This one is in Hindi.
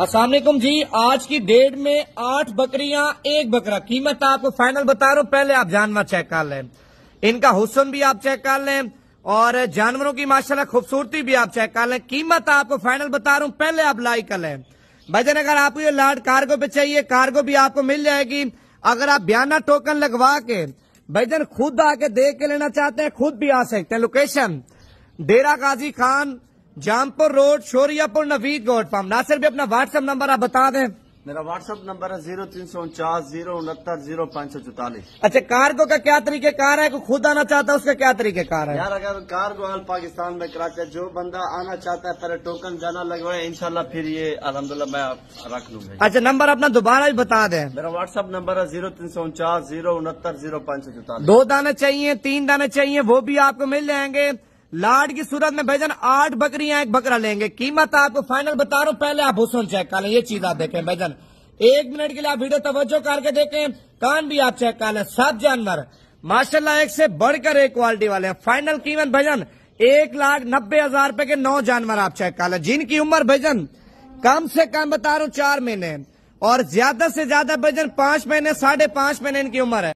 असलम जी आज की डेट में आठ बकरियां एक बकरा कीमत आपको फाइनल बता रहा हूँ पहले आप जानवर चेक कर लें इनका हुसन भी आप चेक कर लें और जानवरों की माशाल्लाह खूबसूरती भी आप चेक कर लें कीमत आपको फाइनल बता रहा हूँ पहले आप लाइक कर लें भजन अगर आपको ये लाट कार्गो पे चाहिए कार्गो भी आपको मिल जाएगी अगर आप बयाना टोकन लगवा के भजन खुद आके देख के लेना चाहते हैं खुद भी आ सकते हैं लोकेशन डेरा गाजी खान जामपुर रोड शोरियापुर नवीद गोड फार्म नासिर भी अपना व्हाट्सएप नंबर आप बता दें मेरा व्हाट्सएप नंबर है जीरो तीन सौ उनचास जीरो उनहत्तर जीरो पाँच सौ चौतालीस अच्छा कार्गो का क्या तरीके कार है को खुद आना चाहता है उसका क्या तरीके कार है यार अगर कार्गो हाल पाकिस्तान में कराते जो बंदा आना चाहता है पहले टोकन जाना लगवाए इनशाला फिर ये अल्हम्दुलिल्लाह मैं रख लूंगा अच्छा नंबर अपना दोबारा भी बता दें मेरा व्हाट्सअप नंबर है जीरो तीन सौ उनचास जीरो उनहत्तर जीरो पाँच सौ चौतालीस दो दाने चाहिए तीन दाने चाहिए वो भी आपको मिल जाएंगे लाड की सूरत में भाईजान आठ बकरियां एक बकरा लेंगे कीमत आपको फाइनल बता रहा हूँ पहले आप भूसन चेक कर लें ये चीज आप देखें भाईजान एक मिनट के लिए आप वीडियो तवज्जो करके देखें कान भी आप चेक कर लें सब जानवर माशाल्लाह एक से बढ़कर एक क्वालिटी वाले फाइनल कीमत भाईजान एक लाख नब्बे हजार रूपए के नौ जानवर आप चेक कर लें जिनकी उम्र भाईजान कम से कम बता रहा हूँ चार महीने और ज्यादा से ज्यादा भाईजान पांच महीने साढ़े पांच महीने इनकी उम्र है